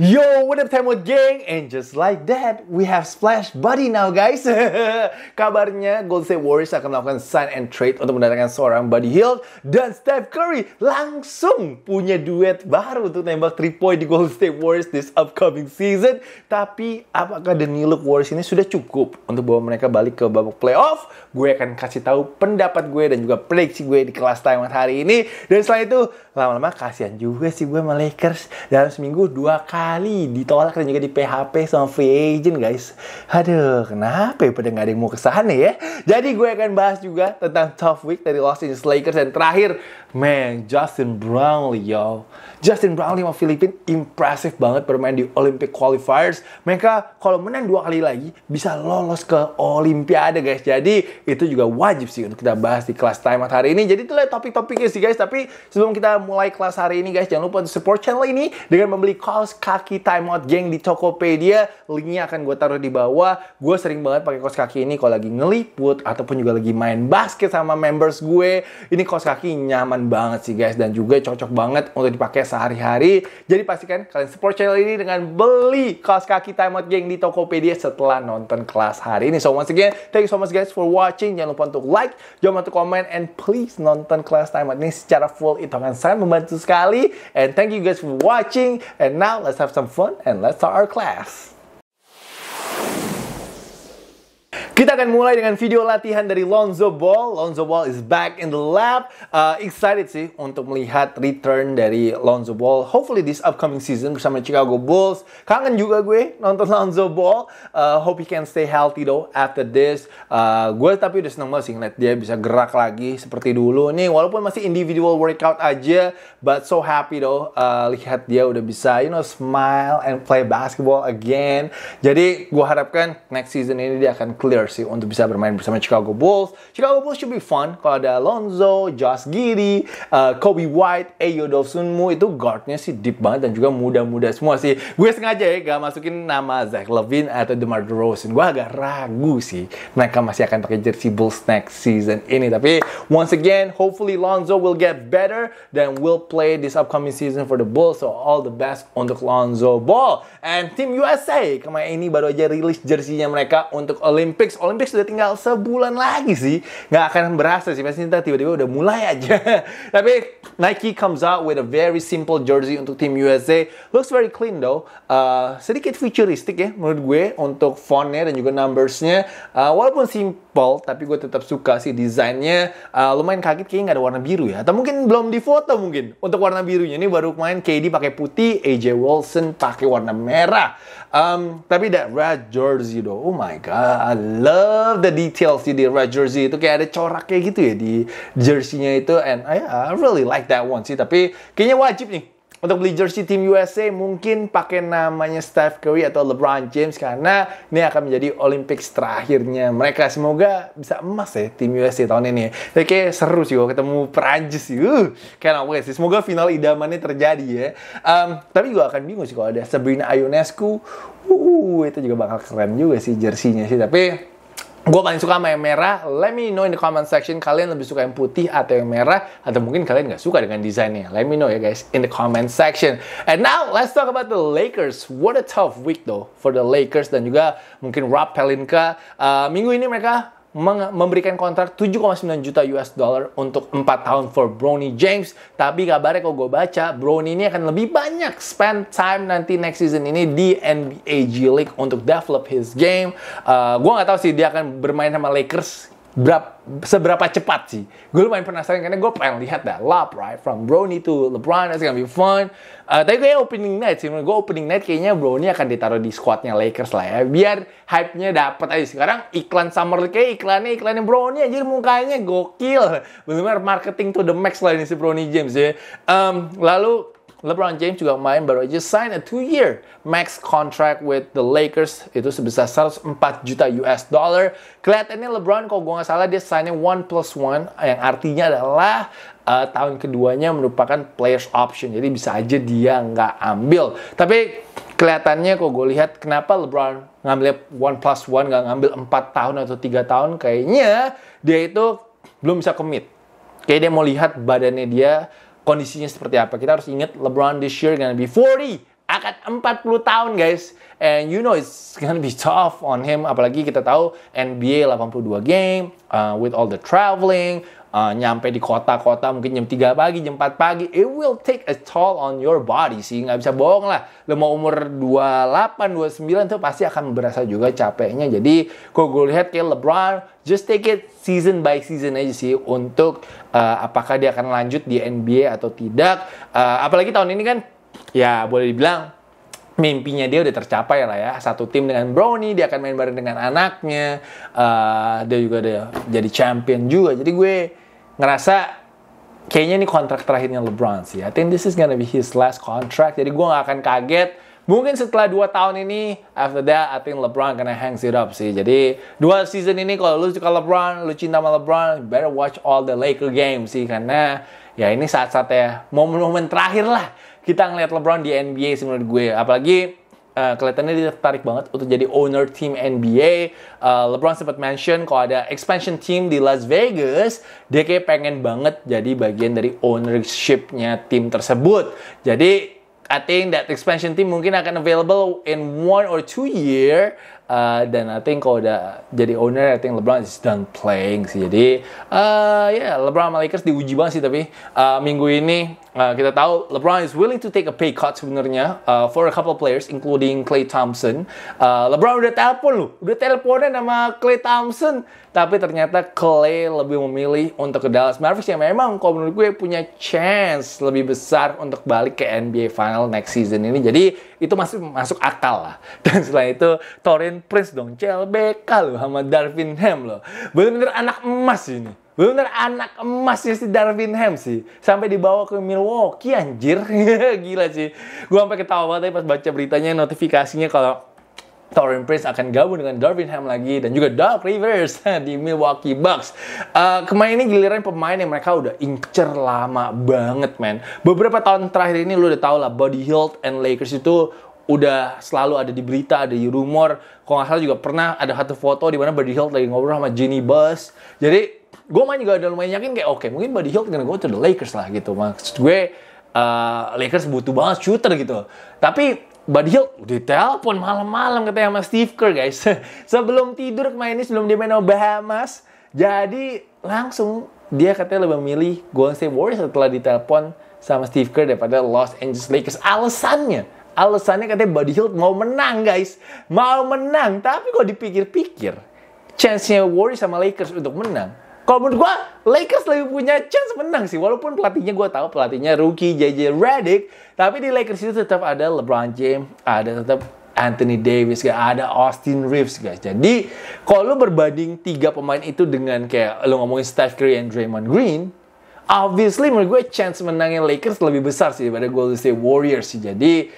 Yo, what up Temot Gang? And just like that, we have Splash Buddy now guys. Kabarnya Golden State Warriors akan melakukan sign and trade untuk mendatangkan seorang Buddy Hill dan Steph Curry langsung punya duet baru untuk nembak 3 point di Golden State Warriors this upcoming season. Tapi apakah the new look Warriors ini sudah cukup untuk bawa mereka balik ke babak playoff? Gue akan kasih tahu pendapat gue dan juga prediksi gue di kelas time hari ini. Dan selain itu, lama-lama kasihan juga sih gue sama Lakers dalam seminggu dua kali kali ditolak dan juga di PHP sama free agent guys. Aduh, kenapa ya pada nggak ada yang mau kesana ya? Jadi gue akan bahas juga tentang tough week dari Los Angeles Lakers dan terakhir, man, Justin Brownlee yo. Justin Brownlee sama Filipin impressive banget bermain di Olympic qualifiers. Mereka kalau menang dua kali lagi bisa lolos ke Olimpiade guys. Jadi itu juga wajib sih untuk kita bahas di kelas time hari ini. Jadi itu itulah topik-topiknya sih guys. Tapi sebelum kita mulai kelas hari ini guys, jangan lupa untuk support channel ini dengan membeli kaos kaki timeout geng di Tokopedia. Linknya akan gue taruh di bawah. Gue sering banget pakai kaos kaki ini kalau lagi ngeliput ataupun juga lagi main basket sama members gue. Ini kaos kaki nyaman banget sih guys dan juga cocok banget untuk dipakai sehari-hari. Jadi pastikan kalian support channel ini dengan beli kaos kaki timeout geng di Tokopedia setelah nonton kelas hari ini. So once again, thank you so much guys for watching. Jangan lupa untuk like, jangan lupa untuk komen, and please nonton kelas timeout ini secara full. Itu akan sangat membantu sekali. And thank you guys for watching. And now let's have some fun and let's start our class. Kita akan mulai dengan video latihan dari Lonzo Ball. Lonzo Ball is back in the lab. Uh, excited sih untuk melihat return dari Lonzo Ball. Hopefully this upcoming season bersama Chicago Bulls. Kangen juga gue nonton Lonzo Ball. Uh, hope he can stay healthy though after this. Uh, gue tapi udah seneng banget sih ngeliat dia bisa gerak lagi seperti dulu nih. Walaupun masih individual workout aja, but so happy though uh, lihat dia udah bisa you know smile and play basketball again. Jadi gue harapkan next season ini dia akan clear Jersey untuk bisa bermain bersama Chicago Bulls. Chicago Bulls should be fun kalau ada Alonzo, Josh Giddy, uh, Kobe White, Ayo Dosunmu itu guardnya sih deep banget dan juga muda-muda semua sih. Gue sengaja ya gak masukin nama Zach Levine atau DeMar DeRozan. Gue agak ragu sih mereka masih akan pakai jersey Bulls next season ini. Tapi once again, hopefully Lonzo will get better dan will play this upcoming season for the Bulls. So all the best untuk Lonzo Ball and Team USA. Kemarin ini baru aja rilis jersinya mereka untuk Olympics Olympics. Olympics sudah tinggal sebulan lagi sih. Nggak akan berasa sih. Pasti tiba-tiba udah mulai aja. Tapi Nike comes out with a very simple jersey untuk tim USA. Looks very clean though. Uh, sedikit futuristik ya menurut gue untuk fontnya dan juga numbersnya. Uh, walaupun simple, tapi gue tetap suka sih desainnya. Uh, lumayan kaget kayaknya nggak ada warna biru ya. Atau mungkin belum difoto mungkin untuk warna birunya. Ini baru main KD pakai putih, AJ Wilson pakai warna merah. Um, tapi that red jersey though, oh my god, love the details di red jersey itu kayak ada corak kayak gitu ya di jersey itu and I, I really like that one sih tapi kayaknya wajib nih untuk beli jersey tim USA mungkin pakai namanya Steph Curry atau LeBron James karena ini akan menjadi Olympics terakhirnya mereka semoga bisa emas ya tim USA tahun ini jadi kayak seru sih kalau ketemu Perancis sih uh, cannot wait sih semoga final idamannya terjadi ya um, tapi gue akan bingung sih kalau ada Sabrina Ionescu uh, itu juga bakal keren juga sih jersinya sih tapi Gue paling suka sama yang merah. Let me know in the comment section kalian lebih suka yang putih atau yang merah atau mungkin kalian nggak suka dengan desainnya. Let me know ya guys in the comment section. And now let's talk about the Lakers. What a tough week though for the Lakers dan juga mungkin Rob Pelinka. Uh, minggu ini mereka memberikan kontrak 7,9 juta US dollar untuk 4 tahun for Brony James. Tapi kabarnya kalau gue baca, Brony ini akan lebih banyak spend time nanti next season ini di NBA G League untuk develop his game. Uh, eh, gue nggak tahu sih dia akan bermain sama Lakers berapa, seberapa cepat sih. Gue lumayan penasaran karena gue pengen lihat dah lap right from Brony to LeBron it's gonna be fun. Uh, tapi kayaknya opening night sih, menurut gue opening night kayaknya Brony akan ditaruh di squadnya Lakers lah ya. Biar hype-nya dapet aja. Sekarang iklan Summer League kayak iklannya iklannya Brony aja mukanya gokil. Benar marketing to the max lah ini si Brony James ya. Um, lalu LeBron James juga main baru aja sign a two year max contract with the Lakers itu sebesar 104 juta US dollar. Kelihatannya LeBron kalau gue nggak salah dia signnya one plus one yang artinya adalah uh, tahun keduanya merupakan players option. Jadi bisa aja dia nggak ambil. Tapi kelihatannya kalau gue lihat kenapa LeBron ngambil one plus one nggak ngambil 4 tahun atau tiga tahun kayaknya dia itu belum bisa commit. Kayaknya dia mau lihat badannya dia kondisinya seperti apa. Kita harus ingat LeBron this year gonna be 40 akan 40 tahun guys and you know it's gonna be tough on him apalagi kita tahu NBA 82 game uh, with all the traveling uh, nyampe di kota-kota mungkin jam 3 pagi, jam 4 pagi, it will take a toll on your body sih. Nggak bisa bohong lah. Lo mau umur 28, 29 tuh pasti akan berasa juga capeknya. Jadi kalau gue lihat kayak LeBron, just take it season by season aja sih untuk uh, apakah dia akan lanjut di NBA atau tidak. Uh, apalagi tahun ini kan ya boleh dibilang mimpinya dia udah tercapai lah ya satu tim dengan Brownie dia akan main bareng dengan anaknya uh, dia juga ada jadi champion juga jadi gue ngerasa kayaknya ini kontrak terakhirnya LeBron sih. I think this is gonna be his last contract. Jadi gue gak akan kaget. Mungkin setelah 2 tahun ini, after that, I think LeBron gonna hang it up sih. Jadi, dua season ini kalau lu suka LeBron, lu cinta sama LeBron, better watch all the Laker games sih. Karena ya ini saat-saatnya, momen-momen terakhir lah kita ngeliat LeBron di NBA sih menurut gue. Apalagi Uh, kelihatannya dia tertarik banget untuk jadi owner tim NBA. Uh, eh, LeBron sempat mention kalau ada expansion team di Las Vegas, dia kayak pengen banget jadi bagian dari ownershipnya tim tersebut. Jadi I think that expansion team mungkin akan available in one or two year Eh, dan I think kalau udah jadi owner, I think LeBron is done playing sih. Jadi uh, ya yeah, LeBron sama Lakers diuji banget sih tapi uh, minggu ini uh, kita tahu LeBron is willing to take a pay cut sebenarnya uh, for a couple players including Clay Thompson. Uh, LeBron udah telepon loh, udah teleponnya nama Clay Thompson, tapi ternyata Clay lebih memilih untuk ke Dallas Mavericks yang memang kalau menurut gue punya chance lebih besar untuk balik ke NBA Final next season ini. Jadi itu masih masuk akal lah. Dan selain itu Torin Prince dong, CLBK loh sama Darwin Ham loh. Bener-bener anak emas ini. Bener anak emasnya si Darwin Ham sih. Sampai dibawa ke Milwaukee anjir. Gila sih. Gue sampai ketawa tadi ya pas baca beritanya notifikasinya kalau Torin Prince akan gabung dengan Darwin Ham lagi dan juga Doc Rivers di Milwaukee Bucks. Uh, kemarin ini giliran pemain yang mereka udah incer lama banget, man. Beberapa tahun terakhir ini lu udah tau lah, Body Hilt and Lakers itu udah selalu ada di berita, ada di rumor. Kalau nggak salah juga pernah ada satu foto di mana Buddy Hield lagi ngobrol sama Jenny Bus. Jadi gue main juga udah lumayan yakin kayak oke okay, mungkin Buddy Hield gonna gue to the Lakers lah gitu. Maksud gue uh, Lakers butuh banget shooter gitu. Tapi Buddy Hield ditelepon malam-malam katanya sama Steve Kerr guys. sebelum tidur kemarin ini sebelum dia main sama Bahamas. Jadi langsung dia katanya lebih memilih Golden State Warriors setelah ditelepon sama Steve Kerr daripada Los Angeles Lakers. Alasannya Alasannya katanya Buddy Hield mau menang guys. Mau menang, tapi kalau dipikir-pikir, chance-nya Warriors sama Lakers untuk menang. Kalau menurut gue, Lakers lebih punya chance menang sih. Walaupun pelatihnya gue tahu pelatihnya rookie JJ Redick, tapi di Lakers itu tetap ada LeBron James, ada tetap Anthony Davis, gak ada Austin Reeves guys. Jadi kalau lu berbanding tiga pemain itu dengan kayak lu ngomongin Steph Curry and Draymond Green, obviously menurut gue chance menangnya Lakers lebih besar sih daripada Golden State Warriors sih. Jadi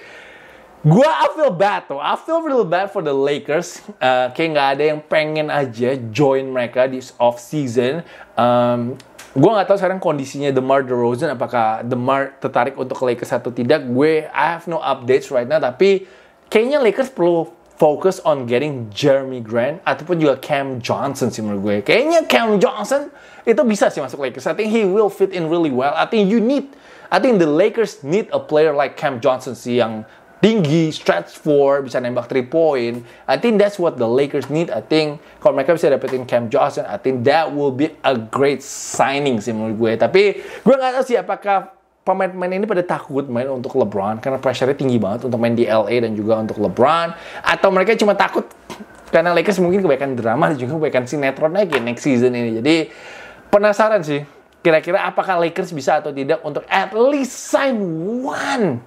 Gua I feel bad tuh. I feel real bad for the Lakers. Uh, kayak nggak ada yang pengen aja join mereka di off season. Um, gue nggak tahu sekarang kondisinya Demar Derozan apakah Demar tertarik untuk Lakers atau tidak. Gue I have no updates right now. Tapi kayaknya Lakers perlu fokus on getting Jeremy Grant ataupun juga Cam Johnson sih menurut gue. Kayaknya Cam Johnson itu bisa sih masuk Lakers. I think he will fit in really well. I think you need, I think the Lakers need a player like Cam Johnson sih yang tinggi, stretch four, bisa nembak three point. I think that's what the Lakers need. I think kalau mereka bisa dapetin Cam Johnson, I think that will be a great signing sih menurut gue. Tapi gue nggak tahu sih apakah pemain-pemain ini pada takut main untuk LeBron karena pressure-nya tinggi banget untuk main di LA dan juga untuk LeBron atau mereka cuma takut karena Lakers mungkin kebaikan drama dan juga kebaikan sinetron lagi next season ini. Jadi penasaran sih kira-kira apakah Lakers bisa atau tidak untuk at least sign one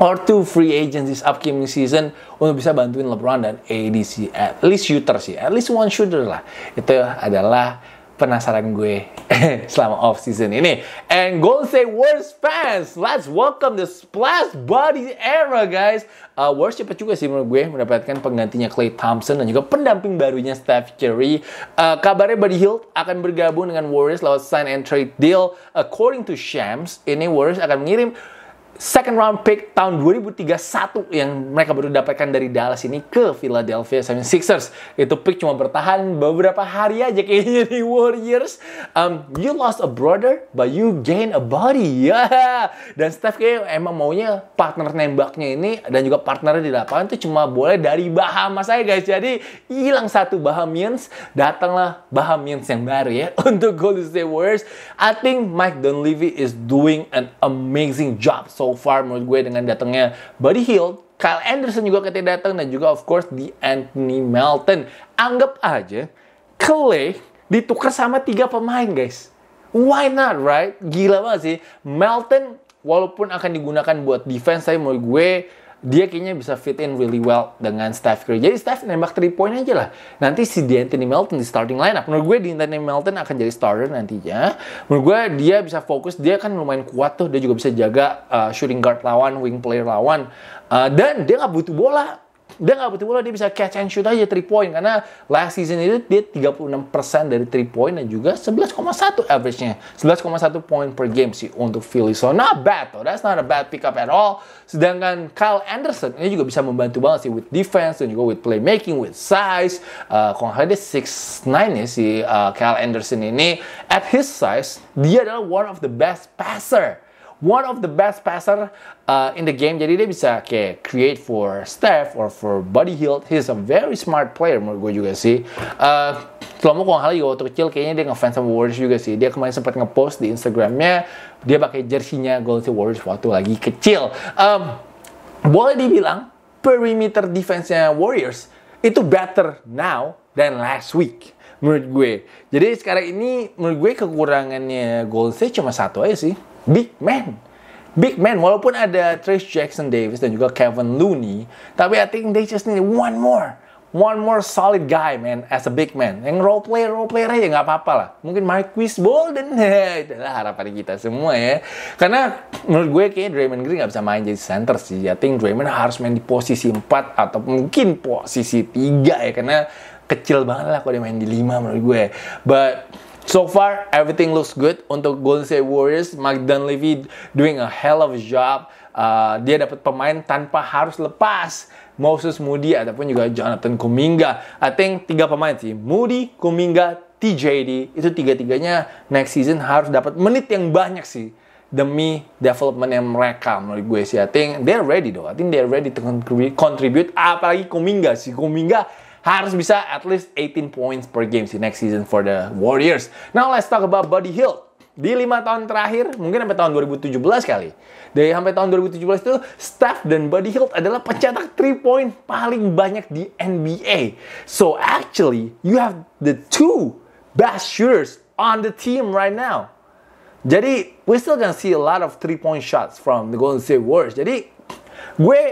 or two free agents this upcoming season untuk bisa bantuin LeBron dan ADC At least shooter sih, at least one shooter lah. Itu adalah penasaran gue selama off season ini. And Golden State Warriors fans, let's welcome the Splash Body era guys. Uh, Warriors cepat juga sih menurut gue mendapatkan penggantinya Clay Thompson dan juga pendamping barunya Steph Curry. Uh, kabarnya Buddy Hield akan bergabung dengan Warriors lewat sign and trade deal. According to Shams, ini Warriors akan mengirim second round pick tahun 2031 yang mereka baru dapatkan dari Dallas ini ke Philadelphia 76ers. Itu pick cuma bertahan beberapa hari aja kayaknya di Warriors. Um, you lost a brother, but you gain a body. Yeah. Dan Steph kayak emang maunya partner nembaknya ini dan juga partnernya di lapangan itu cuma boleh dari Bahama saya guys. Jadi hilang satu Bahamians, datanglah Bahamians yang baru ya untuk Golden State Warriors. I think Mike Dunleavy is doing an amazing job so far menurut gue dengan datangnya Buddy Hill, Kyle Anderson juga ketika datang dan juga of course di Anthony Melton. Anggap aja Clay ditukar sama tiga pemain guys. Why not right? Gila banget sih. Melton walaupun akan digunakan buat defense tapi menurut gue dia kayaknya bisa fit in really well dengan Steph Curry. Jadi Steph nembak 3 point aja lah. Nanti si D'Anthony Melton di starting lineup. Menurut gue D'Anthony Melton akan jadi starter nantinya. Menurut gue dia bisa fokus, dia kan lumayan kuat tuh. Dia juga bisa jaga uh, shooting guard lawan, wing player lawan. Uh, dan dia nggak butuh bola dia nggak butuh bola dia bisa catch and shoot aja 3 point karena last season itu dia 36% dari 3 point dan juga 11,1 average-nya 11,1 point per game sih untuk Philly so not bad though that's not a bad pickup at all sedangkan Kyle Anderson ini juga bisa membantu banget sih with defense dan juga with playmaking with size uh, kalau nggak dia 6'9 ya si uh, Kyle Anderson ini at his size dia adalah one of the best passer one of the best passer uh, in the game. Jadi dia bisa kayak create for Steph or for Buddy Hield. He's a very smart player menurut gue juga sih. Uh, Selama kurang hal juga waktu kecil kayaknya dia ngefans sama Warriors juga sih. Dia kemarin sempat ngepost di Instagramnya dia pakai jersinya Golden State Warriors waktu lagi kecil. Um, boleh dibilang perimeter defense-nya Warriors itu better now than last week menurut gue. Jadi sekarang ini menurut gue kekurangannya Golden State cuma satu aja sih big man. Big man, walaupun ada Trace Jackson Davis dan juga Kevin Looney, tapi I think they just need one more. One more solid guy, man, as a big man. Yang role player, role player aja nggak apa-apa lah. Mungkin Marquis Bolden, itulah harapan kita semua ya. Karena menurut gue kayak Draymond Green nggak bisa main jadi center sih. I think Draymond harus main di posisi 4 atau mungkin posisi 3 ya. Karena kecil banget lah kalau dia main di 5 menurut gue. But So far, everything looks good untuk Golden State Warriors. Mike Dunleavy doing a hell of a job. Uh, dia dapat pemain tanpa harus lepas Moses Moody ataupun juga Jonathan Kuminga. I think tiga pemain sih, Moody, Kuminga, TJD itu tiga-tiganya next season harus dapat menit yang banyak sih demi development yang mereka menurut gue sih. I think they're ready though. I think they're ready to contribute. Apalagi Kuminga sih. Kuminga harus bisa at least 18 points per game sih next season for the Warriors. Now let's talk about Buddy Hill. Di lima tahun terakhir, mungkin sampai tahun 2017 kali. Dari sampai tahun 2017 itu, Steph dan Buddy Hill adalah pencetak 3 point paling banyak di NBA. So actually, you have the two best shooters on the team right now. Jadi, we still gonna see a lot of three point shots from the Golden State Warriors. Jadi, gue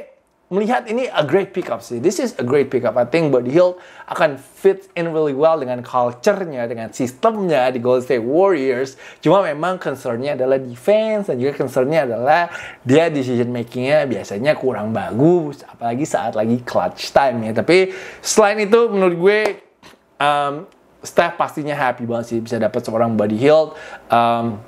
melihat ini a great pickup sih. This is a great pickup. I think Buddy Hill akan fit in really well dengan culture-nya, dengan sistemnya di Golden State Warriors. Cuma memang concern-nya adalah defense dan juga concern-nya adalah dia decision making-nya biasanya kurang bagus, apalagi saat lagi clutch time ya. Tapi selain itu menurut gue um, Steph pastinya happy banget sih bisa dapat seorang Buddy Hill. Um,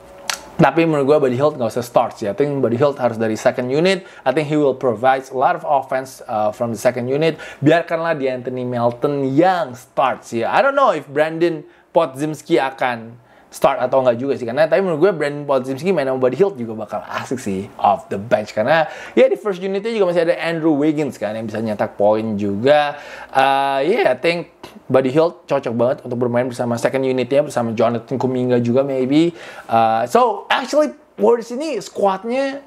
tapi menurut gue Buddy Hield nggak usah start sih. I think Buddy Hield harus dari second unit. I think he will provide a lot of offense uh, from the second unit. Biarkanlah di Anthony Melton yang start sih. I don't know if Brandon Podzimski akan start atau enggak juga sih karena tapi menurut gue Brandon Podzimski main sama Buddy Hield juga bakal asik sih off the bench karena ya di first unitnya juga masih ada Andrew Wiggins kan yang bisa nyetak poin juga uh, eh, yeah I think Buddy Hield cocok banget untuk bermain bersama second unitnya bersama Jonathan Kuminga juga maybe uh, so actually Warriors ini squadnya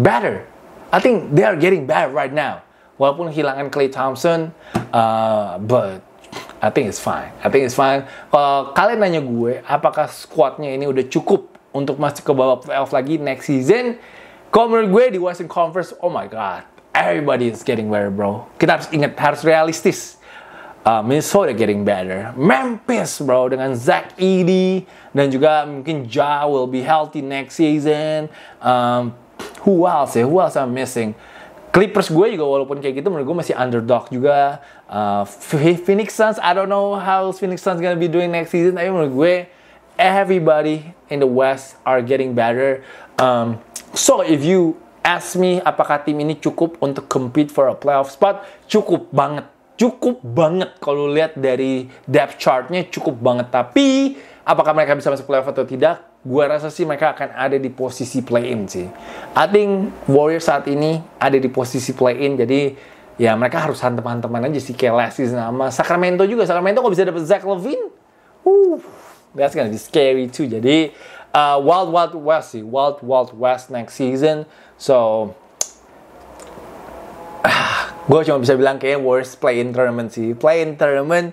better I think they are getting better right now walaupun kehilangan Clay Thompson uh, but I think it's fine. I think it's fine. Kalau eh, kalian nanya gue, apakah squadnya ini udah cukup untuk masuk ke babak playoff lagi next season? Kalau menurut gue di Western Conference, oh my god, everybody is getting better, bro. Kita harus ingat, harus realistis. Uh, Minnesota getting better. Memphis, bro, dengan Zach Eady dan juga mungkin Ja will be healthy next season. Um, who else ya? Who else I'm missing? Clippers gue juga walaupun kayak gitu menurut gue masih underdog juga. Uh, Phoenix Suns, I don't know how Phoenix Suns gonna be doing next season. Tapi menurut gue everybody in the West are getting better. Um, so if you ask me apakah tim ini cukup untuk compete for a playoff spot, cukup banget. Cukup banget kalau lihat dari depth chartnya cukup banget. Tapi apakah mereka bisa masuk playoff atau tidak, gue rasa sih mereka akan ada di posisi play-in sih. I think Warriors saat ini ada di posisi play-in, jadi ya mereka harus hantam hanteman aja sih kayak last season sama Sacramento juga. Sacramento kok bisa dapet Zach Levine? Uh, that's gonna be scary too. Jadi uh, Wild Wild West sih, Wild Wild West next season. So gue cuma bisa bilang kayak worst play-in tournament sih. Play-in tournament,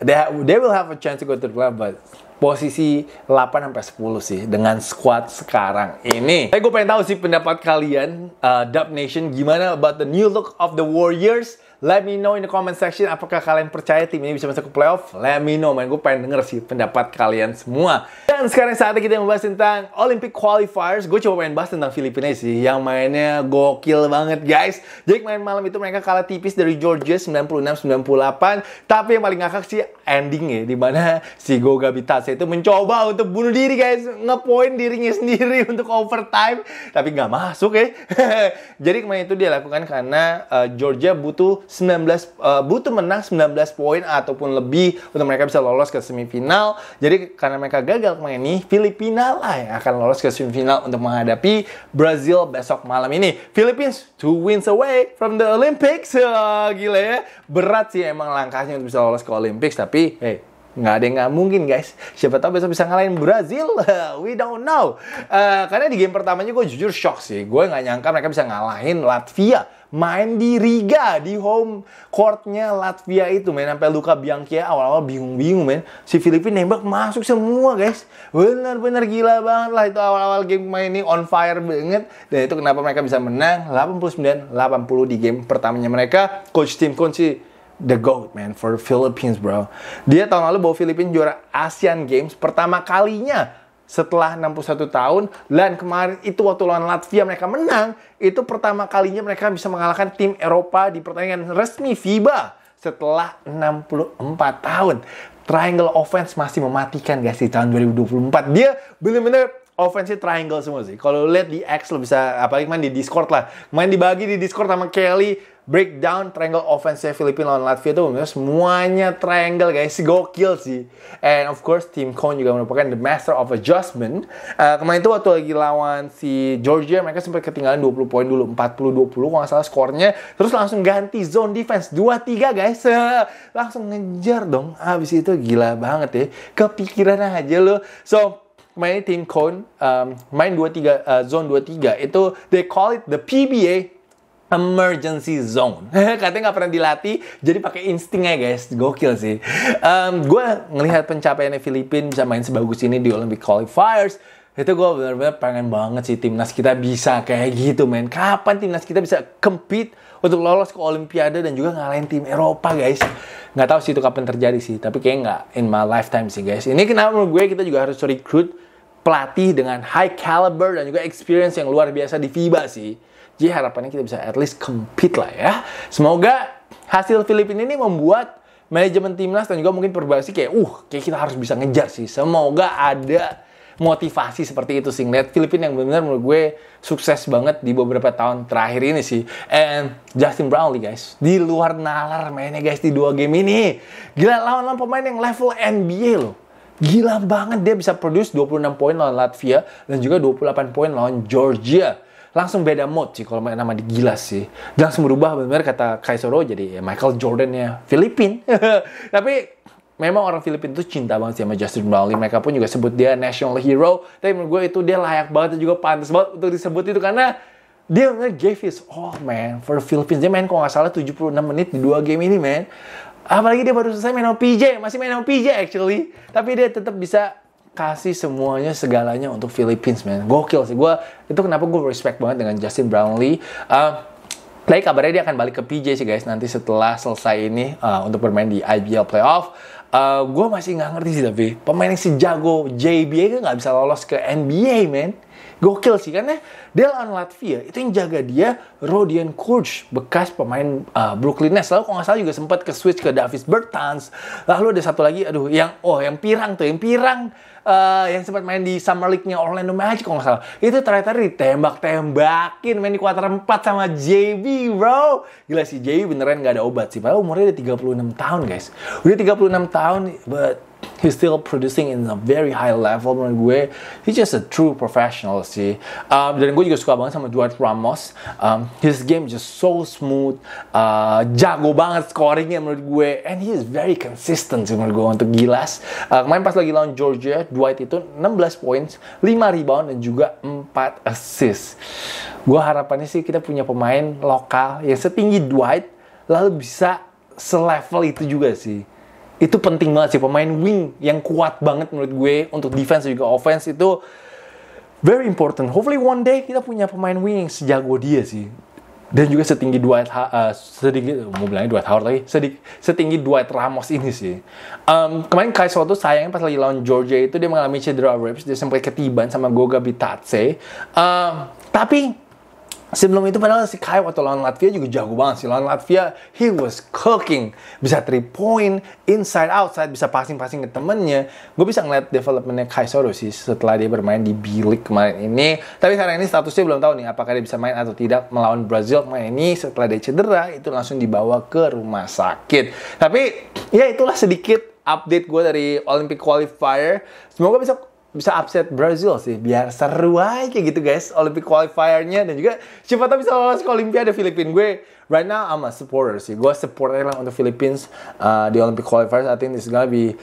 they, ha- they will have a chance to go to the playoff, but posisi 8 sampai 10 sih dengan squad sekarang ini. Tapi gue pengen tahu sih pendapat kalian uh, Dub Nation gimana about the new look of the Warriors Let me know in the comment section apakah kalian percaya tim ini bisa masuk ke playoff. Let me know, main Gue pengen denger sih pendapat kalian semua. Dan sekarang saatnya kita membahas tentang Olympic Qualifiers. Gue coba main bahas tentang Filipina sih, yang mainnya gokil banget, guys. Jadi main malam itu mereka kalah tipis dari Georgia 96-98. Tapi yang paling ngakak sih endingnya, di mana si Goga Bitase itu mencoba untuk bunuh diri, guys. Ngepoin dirinya sendiri untuk overtime. Tapi nggak masuk ya. Jadi kemarin itu dia lakukan karena eh, Georgia butuh 19 uh, eh, butuh menang 19 poin ataupun lebih untuk mereka bisa lolos ke semifinal. Jadi karena mereka gagal kemarin ini, Filipina lah yang akan lolos ke semifinal untuk menghadapi Brazil besok malam ini. Philippines two wins away from the Olympics. Uh, gila ya. Berat sih emang langkahnya untuk bisa lolos ke Olympics, tapi hey, nggak ada yang nggak mungkin guys siapa tahu besok bisa ngalahin Brazil we don't know uh, karena di game pertamanya gue jujur shock sih gue nggak nyangka mereka bisa ngalahin Latvia main di Riga di home courtnya Latvia itu main sampai Luka Bianchi awal-awal bingung-bingung men si Filipin nembak masuk semua guys bener-bener gila banget lah itu awal-awal game main ini on fire banget dan itu kenapa mereka bisa menang 89-80 di game pertamanya mereka coach tim kunci the GOAT man for the Philippines bro. Dia tahun lalu bawa Filipina juara Asian Games pertama kalinya setelah 61 tahun dan kemarin itu waktu lawan Latvia mereka menang itu pertama kalinya mereka bisa mengalahkan tim Eropa di pertandingan resmi FIBA setelah 64 tahun triangle offense masih mematikan guys di tahun 2024 dia bener-bener offense triangle semua sih kalau lihat di X lo bisa apalagi main di Discord lah main dibagi di Discord sama Kelly breakdown triangle offense Filipina lawan Latvia itu semuanya triangle guys gokil sih and of course Tim Cohn juga merupakan the master of adjustment uh, kemarin itu waktu lagi lawan si Georgia mereka sempat ketinggalan 20 poin dulu 40-20 kalau nggak salah skornya terus langsung ganti zone defense 2-3 guys uh, langsung ngejar dong habis itu gila banget ya kepikiran aja lo so main tim Cone um, main 2-3 uh, zone 2-3 itu they call it the PBA emergency zone. Katanya nggak pernah dilatih, jadi pakai instingnya guys. Gokil sih. Um, gue ngelihat pencapaiannya Filipina bisa main sebagus ini di Olympic qualifiers. Itu gue bener-bener pengen banget sih timnas kita bisa kayak gitu men. Kapan timnas kita bisa compete untuk lolos ke Olimpiade dan juga ngalahin tim Eropa guys. Nggak tahu sih itu kapan terjadi sih, tapi kayak nggak in my lifetime sih guys. Ini kenapa menurut gue kita juga harus recruit pelatih dengan high caliber dan juga experience yang luar biasa di FIBA sih. Jadi harapannya kita bisa at least compete lah ya. Semoga hasil Filipina ini membuat manajemen timnas dan juga mungkin perbasi kayak uh kayak kita harus bisa ngejar sih. Semoga ada motivasi seperti itu sih ngeliat Filipina yang benar-benar menurut gue sukses banget di beberapa tahun terakhir ini sih and Justin Brownlee guys di luar nalar mainnya guys di dua game ini gila lawan-lawan pemain yang level NBA loh gila banget dia bisa produce 26 poin lawan Latvia dan juga 28 poin lawan Georgia langsung beda mood sih kalau main nama di gila sih. langsung berubah benar kata Kaisoro jadi ya Michael ya Filipin. Tapi memang orang Filipin itu cinta banget sih sama Justin Bali Mereka pun juga sebut dia national hero. Tapi menurut gue itu dia layak banget dan juga pantas banget untuk disebut itu karena dia gave his all man for the Philippines. Dia main kalau nggak salah 76 menit di dua game ini man. Apalagi dia baru selesai main sama PJ, masih main sama PJ actually. Tapi dia tetap bisa kasih semuanya segalanya untuk Philippines man gokil sih gue itu kenapa gue respect banget dengan Justin Brownlee uh, tapi kabarnya dia akan balik ke PJ sih guys nanti setelah selesai ini uh, untuk bermain di IBL playoff uh, ah, gue masih nggak ngerti sih tapi pemain yang sejago JBA kan nggak bisa lolos ke NBA man gokil sih karena dia lawan Latvia itu yang jaga dia Rodian Kurz bekas pemain uh, Brooklyn Nets lalu kalau nggak salah juga sempat ke switch ke Davis Bertans lalu ada satu lagi aduh yang oh yang pirang tuh yang pirang uh, yang sempat main di Summer League-nya Orlando Magic kalau nggak salah. Itu ternyata ditembak-tembakin main di kuarter 4 sama JB, bro. Gila sih JB beneran nggak ada obat sih. Padahal umurnya udah 36 tahun, guys. Udah 36 tahun, but he's still producing in a very high level menurut gue he's just a true professional sih um, dan gue juga suka banget sama Dwight Ramos um, his game just so smooth uh, jago banget scoringnya menurut gue and he is very consistent sih menurut gue untuk Gilas uh, kemarin pas lagi lawan Georgia Dwight itu 16 points 5 rebound dan juga 4 assist gue harapannya sih kita punya pemain lokal yang setinggi Dwight lalu bisa selevel itu juga sih itu penting banget sih pemain wing yang kuat banget menurut gue untuk defense juga offense itu very important. Hopefully one day kita punya pemain wing yang sejago dia sih. Dan juga setinggi dua ha uh, eh, sedikit mau bilangnya dua Howard lagi, sedik setinggi Dwight Ramos ini sih. Um, kemarin Kai tuh sayangnya pas lagi lawan Georgia itu dia mengalami cedera ribs, dia sempat ketiban sama Goga Bitatse. Um, tapi Sebelum itu padahal si Kai waktu lawan Latvia juga jago banget sih. Lawan Latvia, he was cooking. Bisa 3 point, inside outside, bisa passing-passing ke temennya. Gue bisa ngeliat developmentnya Kai Soro sih setelah dia bermain di Bilik kemarin ini. Tapi sekarang ini statusnya belum tahu nih apakah dia bisa main atau tidak melawan Brazil kemarin nah, ini. Setelah dia cedera, itu langsung dibawa ke rumah sakit. Tapi ya itulah sedikit update gue dari Olympic Qualifier. Semoga bisa bisa upset Brazil sih biar seru aja kayak gitu guys Olympic qualifiernya dan juga siapa tahu bisa lolos ke Olimpiade Filipina gue right now I'm a supporter sih gue supporter lah untuk Philippines uh, di Olympic qualifiers I think this is gonna be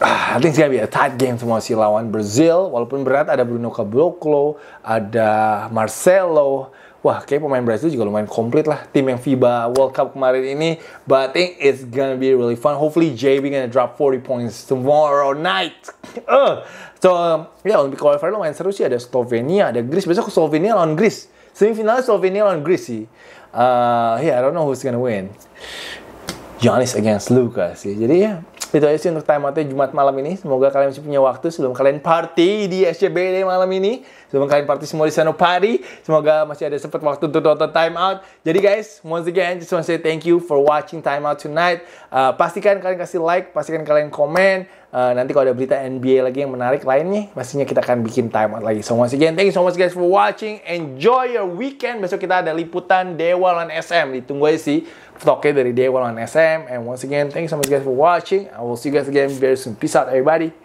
uh, I think it's gonna be a tight game semua sih lawan Brazil walaupun berat ada Bruno Caboclo ada Marcelo wah kayak pemain Brazil juga lumayan komplit lah tim yang FIBA World Cup kemarin ini but I think it's gonna be really fun hopefully JB gonna drop 40 points tomorrow night uh. so um, ya yeah, Olympic qualifier lumayan seru sih ada Slovenia ada Greece besok Slovenia lawan Greece semifinal Slovenia lawan Greece sih uh, yeah I don't know who's gonna win Giannis against Lucas sih jadi ya yeah, itu aja sih untuk time out Jumat malam ini. Semoga kalian masih punya waktu sebelum kalian party di SCBD malam ini. Sebelum kalian party semua di party. Semoga masih ada sempat waktu untuk nonton time out. Jadi guys, once again, just want to say thank you for watching time out tonight. Uh, pastikan kalian kasih like, pastikan kalian komen. Uh, nanti kalau ada berita NBA lagi yang menarik lainnya, pastinya kita akan bikin time out lagi. So once again, thank you so much guys for watching. Enjoy your weekend. Besok kita ada liputan Dewa dan SM. Ditunggu aja sih vlognya dari day one on SM. And once again, thank you so much guys for watching. I will see you guys again very soon. Peace out, everybody.